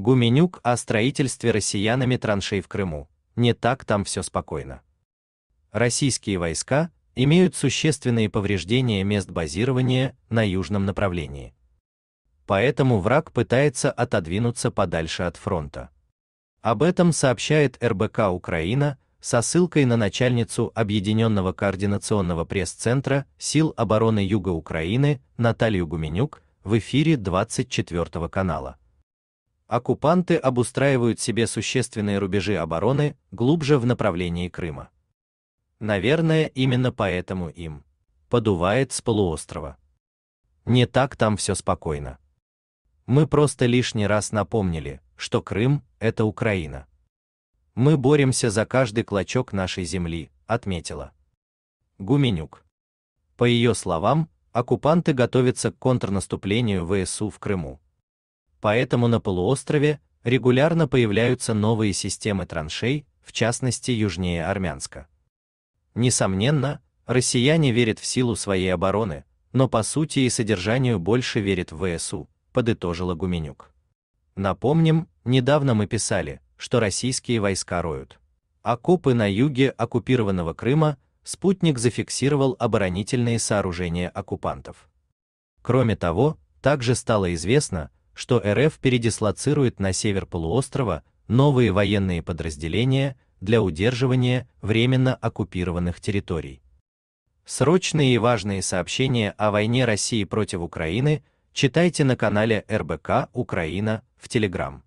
Гуменюк о строительстве россиянами траншей в Крыму. Не так там все спокойно. Российские войска имеют существенные повреждения мест базирования на южном направлении. Поэтому враг пытается отодвинуться подальше от фронта. Об этом сообщает РБК Украина со ссылкой на начальницу Объединенного координационного пресс-центра сил обороны Юга Украины Наталью Гуменюк в эфире 24 канала оккупанты обустраивают себе существенные рубежи обороны глубже в направлении Крыма. Наверное, именно поэтому им подувает с полуострова. Не так там все спокойно. Мы просто лишний раз напомнили, что Крым – это Украина. Мы боремся за каждый клочок нашей земли, отметила. Гуменюк. По ее словам, оккупанты готовятся к контрнаступлению ВСУ в Крыму поэтому на полуострове регулярно появляются новые системы траншей, в частности южнее Армянска. Несомненно, россияне верят в силу своей обороны, но по сути и содержанию больше верят в ВСУ, подытожила Гуменюк. Напомним, недавно мы писали, что российские войска роют окопы на юге оккупированного Крыма, спутник зафиксировал оборонительные сооружения оккупантов. Кроме того, также стало известно, что РФ передислоцирует на север полуострова новые военные подразделения для удерживания временно оккупированных территорий. Срочные и важные сообщения о войне России против Украины читайте на канале РБК Украина в Телеграм.